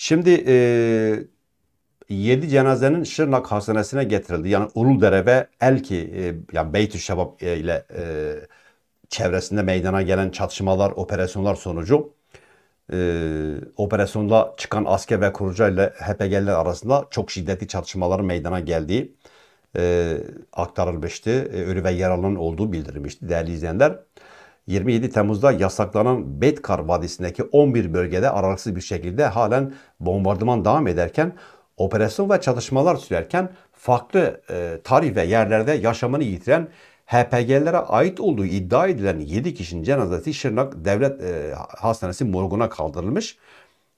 Şimdi e, 7 cenazenin Şırnak hastanesine getirildi. Yani Uludere ve Elki e, yani Beytü Şebap e, ile e, çevresinde meydana gelen çatışmalar, operasyonlar sonucu e, operasyonda çıkan asker ve kurucu ile HPG'liler arasında çok şiddetli çatışmaların meydana geldiği e, aktarılmıştı. E, ölü ve yaralının olduğu bildirilmişti değerli izleyenler. 27 Temmuz'da yasaklanan Betkar Vadisi'ndeki 11 bölgede aralıksız bir şekilde halen bombardıman devam ederken operasyon ve çalışmalar sürerken farklı e, tarih ve yerlerde yaşamını yitiren HPG'lere ait olduğu iddia edilen 7 kişinin cenazesi Şırnak Devlet e, Hastanesi morguna kaldırılmış.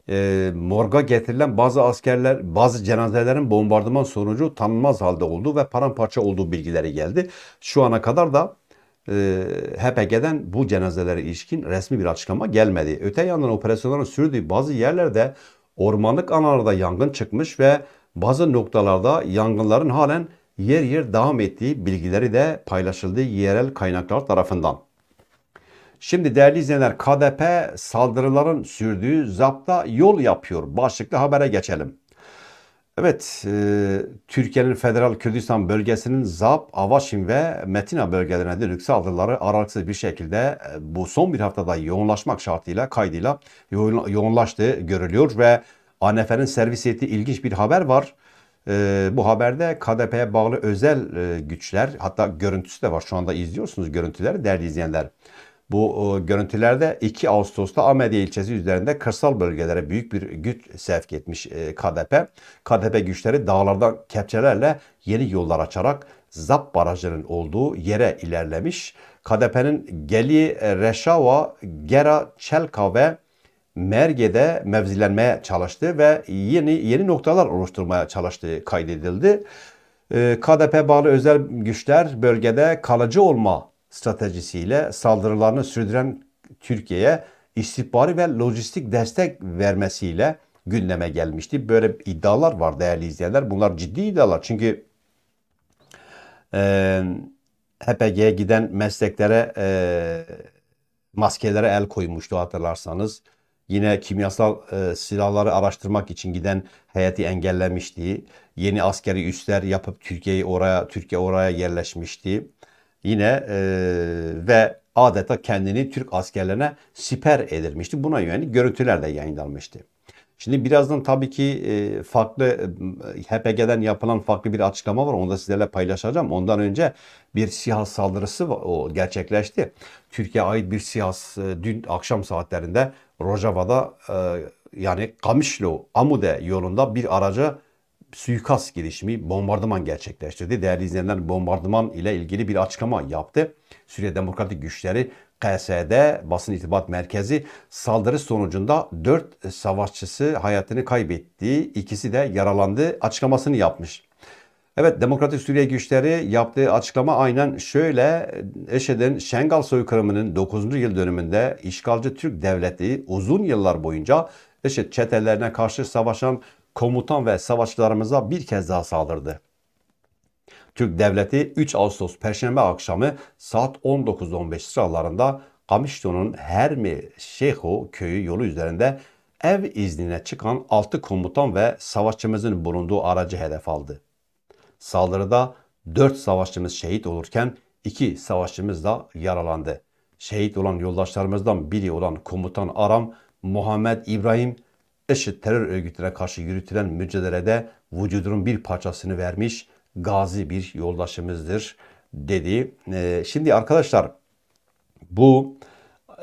E, morga getirilen bazı askerler, bazı cenazelerin bombardıman sonucu tanınmaz halde olduğu ve paramparça olduğu bilgileri geldi. Şu ana kadar da ee, HPK'den bu cenazelere ilişkin resmi bir açıklama gelmedi. Öte yandan operasyonların sürdüğü bazı yerlerde ormanlık alanlarda yangın çıkmış ve bazı noktalarda yangınların halen yer yer devam ettiği bilgileri de paylaşıldı yerel kaynaklar tarafından. Şimdi değerli izleyenler KDP saldırıların sürdüğü zapta yol yapıyor. Başlıklı habere geçelim. Evet, e, Türkiye'nin Federal Kürdistan bölgesinin Zap, Avaşin ve Metina bölgelerine dönük saldırıları aralıksız bir şekilde e, bu son bir haftada yoğunlaşmak şartıyla, kaydıyla yoğun, yoğunlaştığı görülüyor ve ANF'nin servis ettiği ilginç bir haber var. E, bu haberde KDP'ye bağlı özel e, güçler, hatta görüntüsü de var şu anda izliyorsunuz görüntüleri değerli izleyenler. Bu e, görüntülerde 2 Ağustos'ta Amediye ilçesi üzerinde kırsal bölgelere büyük bir güç sevk etmiş e, KDP. KDP güçleri dağlardan kepçelerle yeni yollar açarak Zap barajının olduğu yere ilerlemiş. KDP'nin Geli, e, Reşava, Gera, Çelka ve Merge'de mevzilenmeye çalıştığı ve yeni yeni noktalar oluşturmaya çalıştığı kaydedildi. KDP bağlı özel güçler bölgede kalıcı olma stratejisiyle saldırılarını sürdüren Türkiye'ye istihbari ve lojistik destek vermesiyle gündeme gelmişti. Böyle iddialar var değerli izleyenler. Bunlar ciddi iddialar. Çünkü e, HPG'ye giden mesleklere e, maskelere el koymuştu hatırlarsanız. Yine kimyasal e, silahları araştırmak için giden heyeti engellemişti. Yeni askeri üsler yapıp Türkiye'yi oraya Türkiye oraya yerleşmişti yine e, ve adeta kendini Türk askerlerine siper edilmişti. Buna yönelik görüntüler de yayınlanmıştı. Şimdi birazdan tabii ki e, farklı e, HPG'den yapılan farklı bir açıklama var. Onu da sizlerle paylaşacağım. Ondan önce bir siyah saldırısı o gerçekleşti. Türkiye ait bir siyah e, dün akşam saatlerinde Rojava'da yani Kamışlı Amude yolunda bir araca suikast girişimi, bombardıman gerçekleştirdi. Değerli izleyenler bombardıman ile ilgili bir açıklama yaptı. Suriye Demokratik Güçleri KSD Basın İrtibat Merkezi saldırı sonucunda 4 savaşçısı hayatını kaybettiği, ikisi de yaralandı açıklamasını yapmış. Evet Demokratik Suriye Güçleri yaptığı açıklama aynen şöyle. Eşed'in Şengal soykırımının 9. yıl dönümünde işgalci Türk devleti uzun yıllar boyunca eşed çetelerine karşı savaşan komutan ve savaşçılarımıza bir kez daha saldırdı. Türk devleti 3 Ağustos Perşembe akşamı saat 19.15 sıralarında Kamışlı'nın Hermi Şeyho köyü yolu üzerinde ev iznine çıkan 6 komutan ve savaşçımızın bulunduğu aracı hedef aldı. Saldırıda 4 savaşçımız şehit olurken 2 savaşçımız da yaralandı. Şehit olan yoldaşlarımızdan biri olan komutan Aram, Muhammed İbrahim eşit terör örgütüne karşı yürütülen mücadelede vücudunun bir parçasını vermiş gazi bir yoldaşımızdır dedi. E, şimdi arkadaşlar bu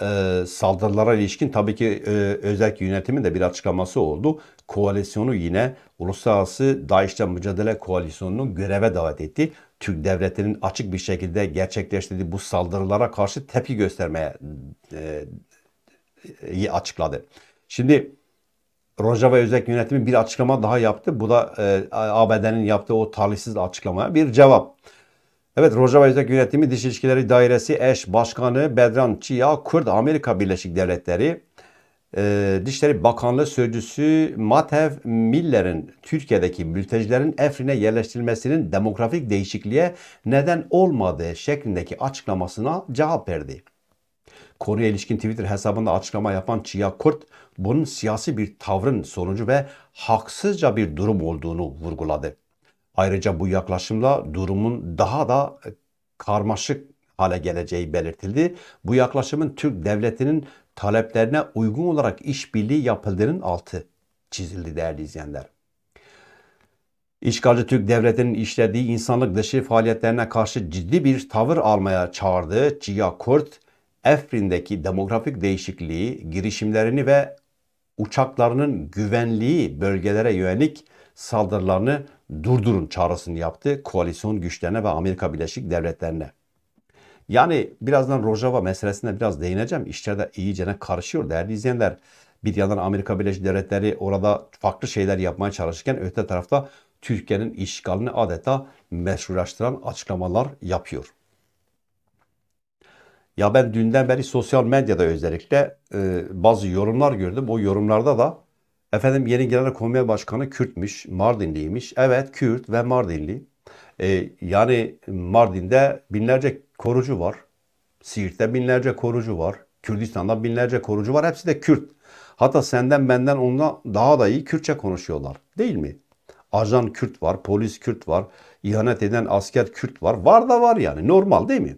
e, saldırılara ilişkin tabii ki e, özel yönetimin de bir açıklaması oldu. Koalisyonu yine Uluslararası DAEŞ'le Mücadele Koalisyonu'nu göreve davet etti. Türk devletinin açık bir şekilde gerçekleştirdiği bu saldırılara karşı tepki göstermeye e, e açıkladı. Şimdi Rojava Özel Yönetimi bir açıklama daha yaptı. Bu da e, ABD'nin yaptığı o talihsiz açıklamaya bir cevap. Evet Rojava Özel Yönetimi Dış İlişkileri Dairesi eş başkanı Bedran Çiya Kurd Amerika Birleşik Devletleri e, Dışişleri Bakanlığı Sözcüsü Matev Miller'in Türkiye'deki mültecilerin Efrin'e yerleştirilmesinin demografik değişikliğe neden olmadığı şeklindeki açıklamasına cevap verdi. Konuya ilişkin Twitter hesabında açıklama yapan Çiya Kürt, bunun siyasi bir tavrın sonucu ve haksızca bir durum olduğunu vurguladı. Ayrıca bu yaklaşımla durumun daha da e, karmaşık hale geleceği belirtildi. Bu yaklaşımın Türk devletinin taleplerine uygun olarak işbirliği yapıldığının altı çizildi değerli izleyenler. İşgalci Türk devletinin işlediği insanlık dışı faaliyetlerine karşı ciddi bir tavır almaya çağırdığı Cia Kurt, Efrin'deki demografik değişikliği, girişimlerini ve uçaklarının güvenliği bölgelere yönelik saldırılarını durdurun çağrısını yaptı koalisyon güçlerine ve Amerika Birleşik Devletleri'ne. Yani birazdan Rojava meselesine biraz değineceğim. İşler de iyicene karışıyor değerli izleyenler. Bir yandan Amerika Birleşik Devletleri orada farklı şeyler yapmaya çalışırken öte tarafta Türkiye'nin işgalini adeta meşrulaştıran açıklamalar yapıyor. Ya ben dünden beri sosyal medyada özellikle e, bazı yorumlar gördüm. O yorumlarda da efendim yeni gelen komiser başkanı Kürtmüş, Mardinliymiş. Evet Kürt ve Mardinli. E, yani Mardin'de binlerce korucu var. Siirt'te binlerce korucu var. Kürdistan'da binlerce korucu var. Hepsi de Kürt. Hatta senden benden ondan daha da iyi Kürtçe konuşuyorlar. Değil mi? Ajan Kürt var, polis Kürt var, ihanet eden asker Kürt var. Var da var yani normal değil mi?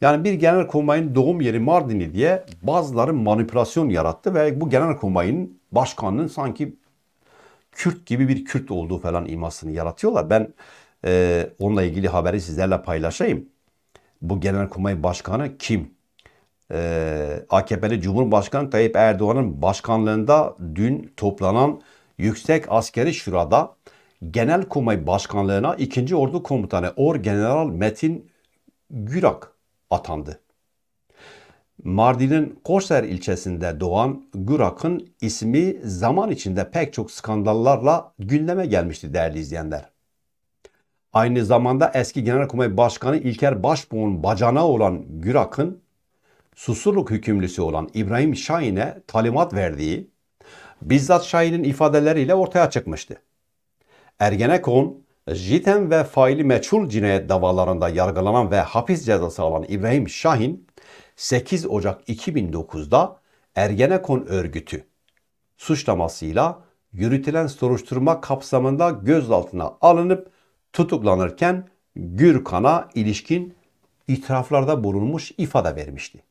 Yani bir genel kurmayın doğum yeri Mardin'i diye bazıları manipülasyon yarattı ve bu genel kurmayın başkanının sanki Kürt gibi bir Kürt olduğu falan imasını yaratıyorlar. Ben e, onunla ilgili haberi sizlerle paylaşayım. Bu Genel Genelkurmay Başkanı kim? E, AKP'li Cumhurbaşkanı Tayyip Erdoğan'ın başkanlığında dün toplanan Yüksek Askeri Şura'da Genel Genelkurmay Başkanlığı'na ikinci Ordu Komutanı Or General Metin Gürak atandı. Mardin'in Koşer ilçesinde doğan Gürak'ın ismi zaman içinde pek çok skandallarla gündeme gelmişti değerli izleyenler. Aynı zamanda eski Genelkurmay Başkanı İlker Başbuğ'un bacana olan Gürak'ın Susurluk hükümlüsü olan İbrahim Şahin'e talimat verdiği bizzat Şahin'in ifadeleriyle ortaya çıkmıştı. Ergenekon Jiten ve faili meçhul cinayet davalarında yargılanan ve hapis cezası alan İbrahim Şahin 8 Ocak 2009'da Ergenekon örgütü suçlamasıyla yürütülen soruşturma kapsamında gözaltına alınıp tutuklanırken Gürkan'a ilişkin itiraflarda bulunmuş ifade vermişti.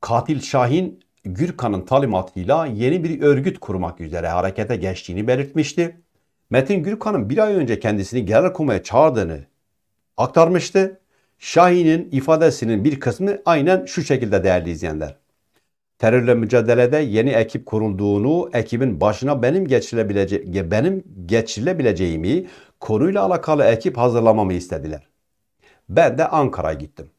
Katil Şahin Gürkan'ın talimatıyla yeni bir örgüt kurmak üzere harekete geçtiğini belirtmişti Metin Gürkan'ın bir ay önce kendisini genel kurmaya çağırdığını aktarmıştı. Şahin'in ifadesinin bir kısmı aynen şu şekilde değerli izleyenler. Terörle mücadelede yeni ekip kurulduğunu, ekibin başına benim geçilebilece benim geçilebileceğimi, konuyla alakalı ekip hazırlamamı istediler. Ben de Ankara'ya gittim.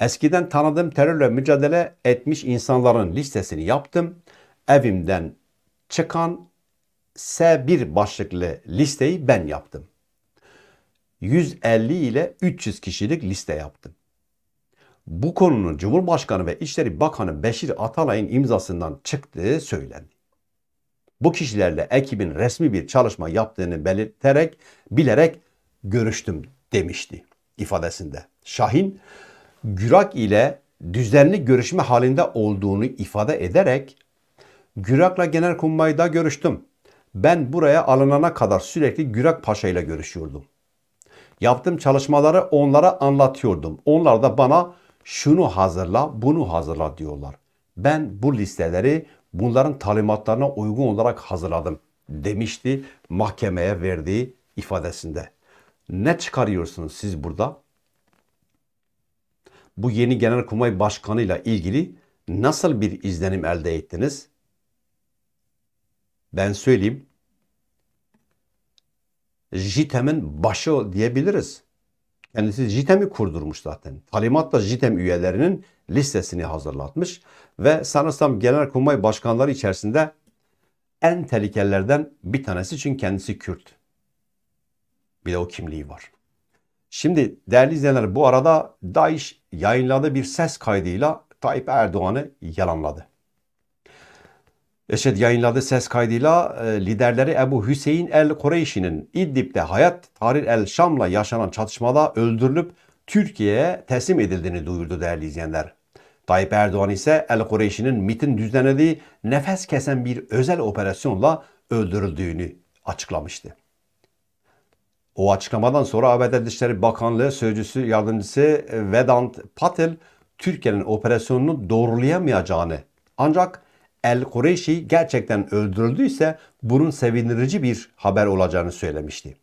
Eskiden tanıdığım terörle mücadele etmiş insanların listesini yaptım. Evimden çıkan S1 başlıklı listeyi ben yaptım. 150 ile 300 kişilik liste yaptım. Bu konunun Cumhurbaşkanı ve İçişleri Bakanı Beşir Atalay'ın imzasından çıktığı söylendi. Bu kişilerle ekibin resmi bir çalışma yaptığını belirterek, bilerek görüştüm demişti ifadesinde. Şahin, Gürak ile düzenli görüşme halinde olduğunu ifade ederek Gürak'la Genelkurmay'da görüştüm. Ben buraya alınana kadar sürekli Gürek Paşa ile görüşüyordum. Yaptığım çalışmaları onlara anlatıyordum. Onlar da bana şunu hazırla, bunu hazırla diyorlar. Ben bu listeleri bunların talimatlarına uygun olarak hazırladım demişti mahkemeye verdiği ifadesinde. Ne çıkarıyorsunuz siz burada? Bu yeni Genelkurmay Başkanı ile ilgili nasıl bir izlenim elde ettiniz? ben söyleyeyim. JITEM'in başı diyebiliriz. Kendisi JITEM'i kurdurmuş zaten. Talimatla JITEM üyelerinin listesini hazırlatmış ve sanırsam Genelkurmay Başkanları içerisinde en tehlikelerden bir tanesi çünkü kendisi Kürt. Bir de o kimliği var. Şimdi değerli izleyenler bu arada DAEŞ yayınladığı bir ses kaydıyla Tayyip Erdoğan'ı yalanladı işte yayınladığı ses kaydıyla e, liderleri Ebu Hüseyin el-Kureyşi'nin İdlib'de Hayat Tahrir el-Şam'la yaşanan çatışmada öldürülüp Türkiye'ye teslim edildiğini duyurdu değerli izleyenler. Tayyip Erdoğan ise el-Kureyşi'nin MIT'in düzenlediği nefes kesen bir özel operasyonla öldürüldüğünü açıklamıştı. O açıklamadan sonra ABD Dışişleri Bakanlığı Sözcüsü Yardımcısı Vedant Patel, Türkiye'nin operasyonunu doğrulayamayacağını ancak El Kureyşi gerçekten öldürüldüyse bunun sevindirici bir haber olacağını söylemişti.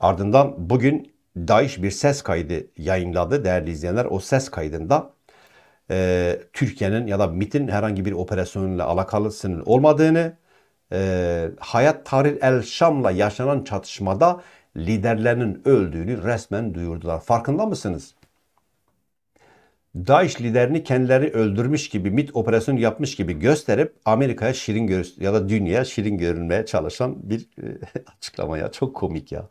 Ardından bugün Daesh bir ses kaydı yayınladı değerli izleyenler. O ses kaydında e, Türkiye'nin ya da MIT'in herhangi bir operasyonla alakalısının olmadığını, e, Hayat Tahrir El Şam'la yaşanan çatışmada liderlerinin öldüğünü resmen duyurdular. Farkında mısınız? DAEŞ liderini kendileri öldürmüş gibi, MIT operasyonu yapmış gibi gösterip Amerika'ya şirin görüş ya da dünyaya şirin görünmeye çalışan bir e, açıklama ya. Çok komik ya.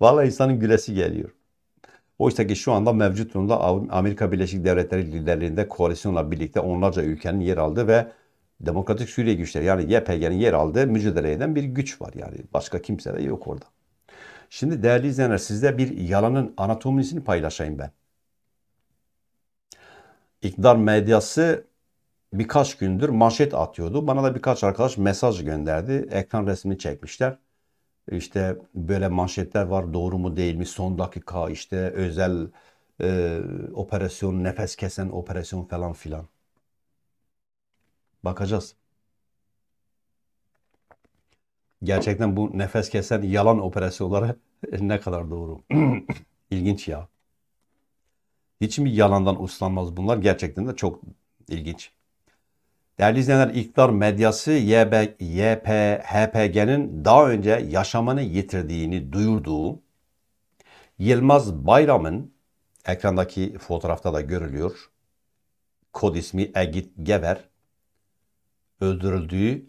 Vallahi insanın gülesi geliyor. Oysa ki şu anda mevcut durumda Amerika Birleşik Devletleri liderliğinde koalisyonla birlikte onlarca ülkenin yer aldığı ve Demokratik Suriye güçleri yani YPG'nin yer aldığı mücadele eden bir güç var yani. Başka kimse de yok orada. Şimdi değerli izleyenler sizde bir yalanın anatomisini paylaşayım ben iktidar medyası birkaç gündür manşet atıyordu. Bana da birkaç arkadaş mesaj gönderdi. Ekran resmini çekmişler. İşte böyle manşetler var doğru mu değil mi son dakika işte özel e, operasyon nefes kesen operasyon falan filan. Bakacağız. Gerçekten bu nefes kesen yalan operasyonları ne kadar doğru. İlginç ya. Hiç mi yalandan uslanmaz bunlar? Gerçekten de çok ilginç. Değerli izleyenler, iktidar medyası YB, YP, HPG'nin daha önce yaşamını yitirdiğini duyurduğu Yılmaz Bayram'ın ekrandaki fotoğrafta da görülüyor. Kod ismi Egit Gever öldürüldüğü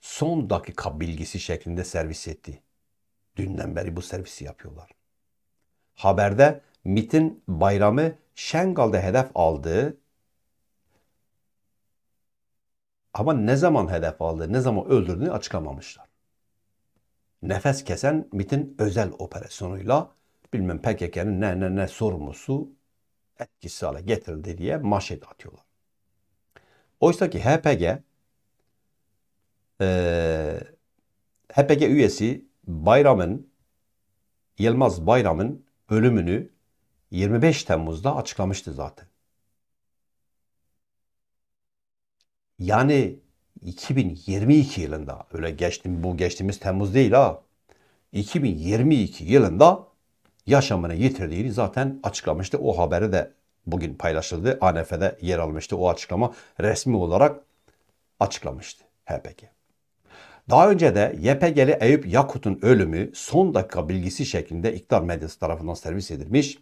son dakika bilgisi şeklinde servis etti. Dünden beri bu servisi yapıyorlar. Haberde MIT'in bayramı Şengal'da hedef aldı. Ama ne zaman hedef aldı, ne zaman öldürdüğünü açıklamamışlar. Nefes kesen MIT'in özel operasyonuyla bilmem PKK'nın ne ne ne sorumlusu etkisiz hale getirildi diye manşet atıyorlar. Oysa ki HPG e, HPG üyesi Bayram'ın Yılmaz Bayram'ın ölümünü 25 Temmuz'da açıklamıştı zaten. Yani 2022 yılında öyle geçtim bu geçtiğimiz Temmuz değil ha. 2022 yılında yaşamını yitirdiğini zaten açıklamıştı. O haberi de bugün paylaşıldı. ANF'de yer almıştı. O açıklama resmi olarak açıklamıştı HPG. Daha önce de YPG'li Eyüp Yakut'un ölümü son dakika bilgisi şeklinde iktidar medyası tarafından servis edilmiş.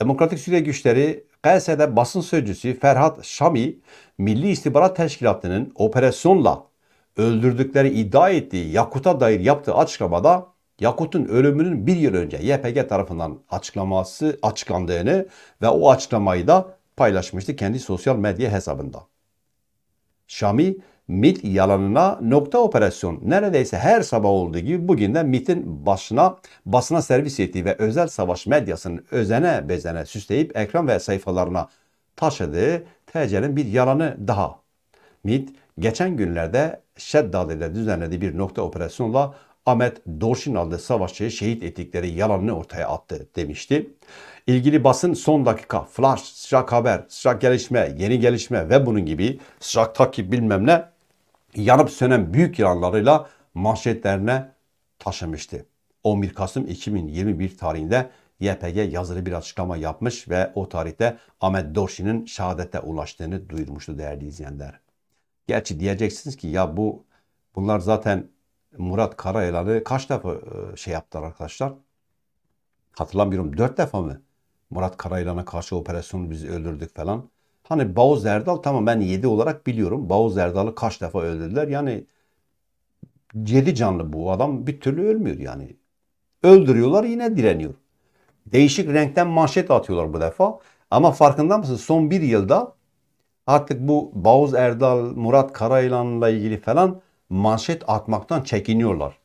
Demokratik Suriye Güçleri GS'de basın sözcüsü Ferhat Şami, Milli İstihbarat Teşkilatı'nın operasyonla öldürdükleri iddia ettiği Yakut'a dair yaptığı açıklamada Yakut'un ölümünün bir yıl önce YPG tarafından açıklaması açıklandığını ve o açıklamayı da paylaşmıştı kendi sosyal medya hesabında. Şami, MIT yalanına nokta operasyon neredeyse her sabah olduğu gibi bugün de MIT'in başına basına servis ettiği ve özel savaş medyasının özene bezene süsleyip ekran ve sayfalarına taşıdığı TC'nin bir yalanı daha. MIT geçen günlerde Şeddade'de düzenlediği bir nokta operasyonla Ahmet Dorşin adlı savaşçıyı şehit ettikleri yalanını ortaya attı demişti. İlgili basın son dakika, flash, sıcak haber, sıcak gelişme, yeni gelişme ve bunun gibi sıcak takip bilmem ne yanıp sönen büyük yılanlarıyla manşetlerine taşımıştı. 11 Kasım 2021 tarihinde YPG yazılı bir açıklama yapmış ve o tarihte Ahmet Dorşi'nin şehadete ulaştığını duyurmuştu değerli izleyenler. Gerçi diyeceksiniz ki ya bu bunlar zaten Murat Karayelan'ı kaç defa e, şey yaptılar arkadaşlar? Hatırlamıyorum dört defa mı? Murat Karayelan'a karşı operasyonu biz öldürdük falan. Hani Bağuz Erdal tamam ben 7 olarak biliyorum. Bağuz Erdal'ı kaç defa öldürdüler. Yani 7 canlı bu adam bir türlü ölmüyor yani. Öldürüyorlar yine direniyor. Değişik renkten manşet atıyorlar bu defa. Ama farkında mısın son bir yılda artık bu Bağuz Erdal, Murat Karayılan'la ilgili falan manşet atmaktan çekiniyorlar.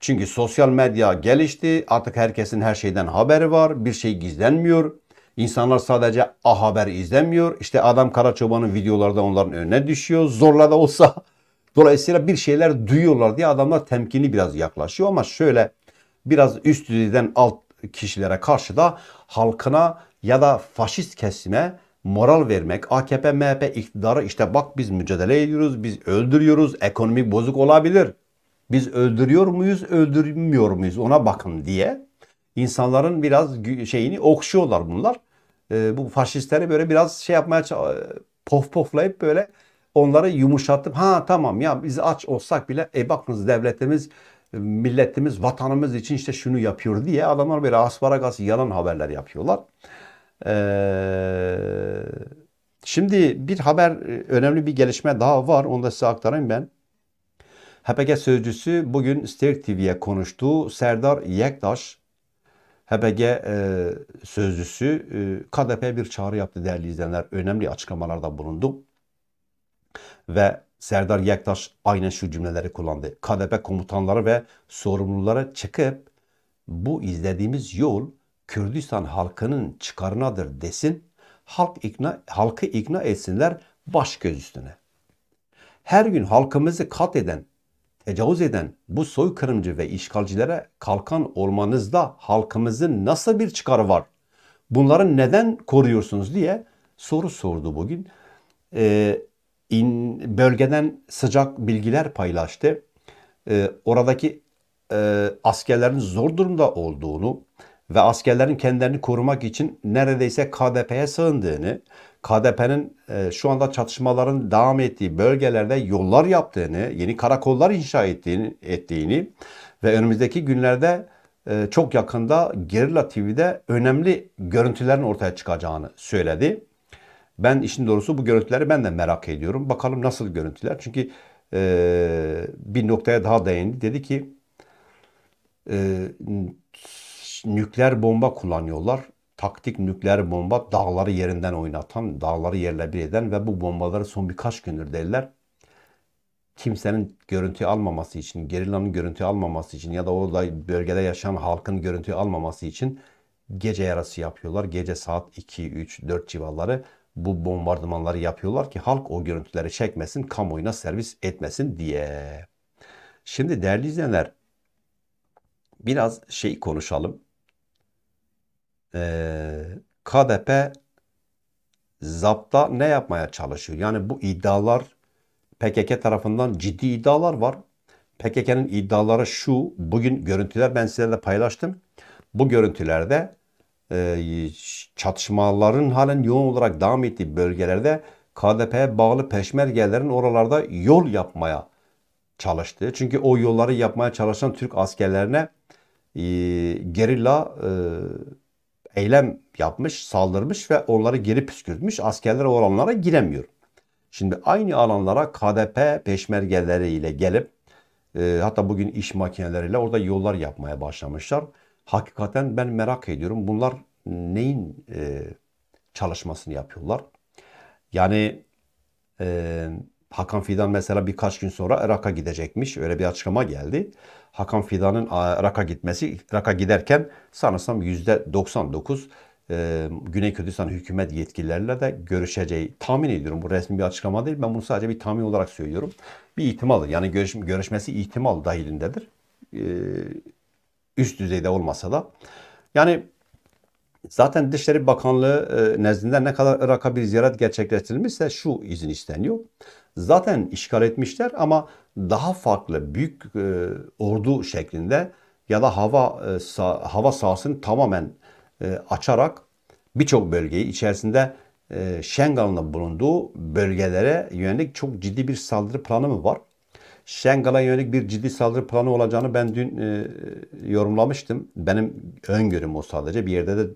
Çünkü sosyal medya gelişti. Artık herkesin her şeyden haberi var. Bir şey gizlenmiyor. İnsanlar sadece A Haber izlemiyor. İşte Adam Karaçoban'ın videoları da onların önüne düşüyor. Zorla da olsa. Dolayısıyla bir şeyler duyuyorlar diye adamlar temkinli biraz yaklaşıyor. Ama şöyle biraz üst düzeyden alt kişilere karşı da halkına ya da faşist kesime moral vermek, AKP, MHP iktidarı işte bak biz mücadele ediyoruz, biz öldürüyoruz, ekonomik bozuk olabilir. Biz öldürüyor muyuz, öldürmüyor muyuz ona bakın diye insanların biraz şeyini okşuyorlar bunlar. E, bu faşistleri böyle biraz şey yapmaya pof e, poflayıp böyle onları yumuşatıp ha tamam ya biz aç olsak bile e bakınız devletimiz e, milletimiz vatanımız için işte şunu yapıyor diye adamlar böyle asparagas yalan haberler yapıyorlar. Ee, şimdi bir haber e, önemli bir gelişme daha var onu da size aktarayım ben. HPK sözcüsü bugün Sterk TV'ye konuştu. Serdar Yektaş HBG e, sözcüsü e, KDP bir çağrı yaptı değerli izleyenler. Önemli açıklamalarda bulundu. Ve Serdar Yektaş aynen şu cümleleri kullandı. KDP komutanları ve sorumlulara çıkıp bu izlediğimiz yol Kürdistan halkının çıkarınadır desin. Halk ikna, halkı ikna etsinler baş göz üstüne. Her gün halkımızı kat eden tecavüz eden bu soykırımcı ve işgalcilere kalkan olmanızda halkımızın nasıl bir çıkarı var? Bunları neden koruyorsunuz diye soru sordu bugün. Ee, in, bölgeden sıcak bilgiler paylaştı. Ee, oradaki e, askerlerin zor durumda olduğunu ve askerlerin kendilerini korumak için neredeyse KDP'ye sığındığını KDP'nin e, şu anda çatışmaların devam ettiği bölgelerde yollar yaptığını, yeni karakollar inşa ettiğini, ettiğini ve önümüzdeki günlerde e, çok yakında Gerilla TV'de önemli görüntülerin ortaya çıkacağını söyledi. Ben işin doğrusu bu görüntüleri ben de merak ediyorum. Bakalım nasıl görüntüler. Çünkü e, bir noktaya daha değindi. Dedi ki e, nükleer bomba kullanıyorlar taktik nükleer bomba dağları yerinden oynatan, dağları yerle bir eden ve bu bombaları son birkaç gündür derler. Kimsenin görüntü almaması için, gerilanın görüntü almaması için ya da orada bölgede yaşayan halkın görüntü almaması için gece yarası yapıyorlar. Gece saat 2, 3, 4 civarları bu bombardımanları yapıyorlar ki halk o görüntüleri çekmesin, kamuoyuna servis etmesin diye. Şimdi değerli izleyenler biraz şey konuşalım e, ee, KDP zapta ne yapmaya çalışıyor? Yani bu iddialar PKK tarafından ciddi iddialar var. PKK'nın iddiaları şu, bugün görüntüler ben sizlerle paylaştım. Bu görüntülerde e, çatışmaların halen yoğun olarak devam ettiği bölgelerde KDP'ye bağlı peşmergelerin oralarda yol yapmaya çalıştı. Çünkü o yolları yapmaya çalışan Türk askerlerine e, gerilla e, eylem yapmış, saldırmış ve onları geri püskürtmüş. Askerler o alanlara giremiyor. Şimdi aynı alanlara KDP peşmergeleriyle gelip e, hatta bugün iş makineleriyle orada yollar yapmaya başlamışlar. Hakikaten ben merak ediyorum bunlar neyin e, çalışmasını yapıyorlar? Yani e, Hakan Fidan mesela birkaç gün sonra Irak'a gidecekmiş. Öyle bir açıklama geldi. Hakan Fidan'ın Irak'a gitmesi, Irak'a giderken sanırsam %99 e, Güney Kürdistan hükümet yetkililerle de görüşeceği tahmin ediyorum. Bu resmi bir açıklama değil. Ben bunu sadece bir tahmin olarak söylüyorum. Bir ihtimaldir. Yani görüş, görüşmesi ihtimal dahilindedir. E, üst düzeyde olmasa da. Yani zaten Dışişleri Bakanlığı e, nezdinde ne kadar Irak'a bir ziyaret gerçekleştirilmişse şu izin isteniyor. Zaten işgal etmişler ama daha farklı büyük e, ordu şeklinde ya da hava e, sağ, hava sahasını tamamen e, açarak birçok bölgeyi içerisinde e, Şengal'ın bulunduğu bölgelere yönelik çok ciddi bir saldırı planı mı var? Şengal'a yönelik bir ciddi saldırı planı olacağını ben dün e, yorumlamıştım. Benim öngörüm o sadece. Bir yerde de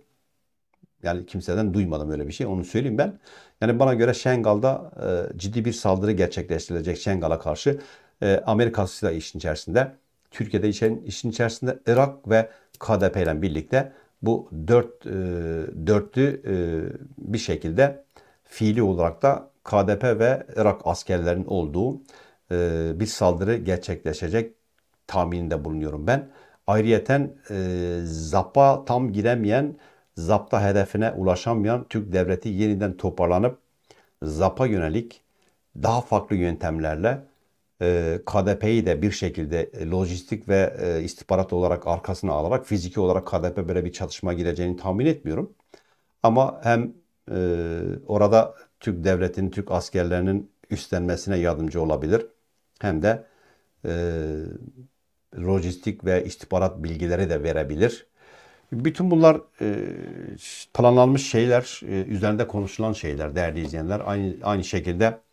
yani kimseden duymadım öyle bir şey. Onu söyleyeyim ben. Yani bana göre Şengal'da e, ciddi bir saldırı gerçekleştirilecek Şengal'a karşı e, Amerika'sı da işin içerisinde. Türkiye'de işin işin içerisinde Irak ve KDP ile birlikte bu dört e, dörtlü e, bir şekilde fiili olarak da KDP ve Irak askerlerinin olduğu e, bir saldırı gerçekleşecek tahmininde bulunuyorum ben. Ayrıyeten e, ZAP'a tam giremeyen, ZAP'ta hedefine ulaşamayan Türk devleti yeniden toparlanıp ZAP'a yönelik daha farklı yöntemlerle ee, KDP'yi de bir şekilde e, lojistik ve e, istihbarat olarak arkasına alarak fiziki olarak KDP böyle bir çatışma gireceğini tahmin etmiyorum. Ama hem e, orada Türk devletinin, Türk askerlerinin üstlenmesine yardımcı olabilir. Hem de lojistik ve istihbarat bilgileri de verebilir. Bütün bunlar planlanmış şeyler, üzerinde konuşulan şeyler değerli izleyenler. Aynı, aynı şekilde